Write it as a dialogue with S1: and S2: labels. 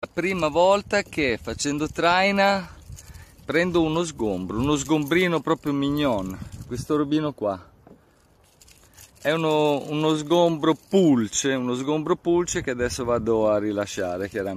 S1: La prima volta che facendo traina prendo uno sgombro, uno sgombrino proprio mignon, questo robino qua. È uno, uno sgombro pulce, uno sgombro pulce che adesso vado a rilasciare chiaramente.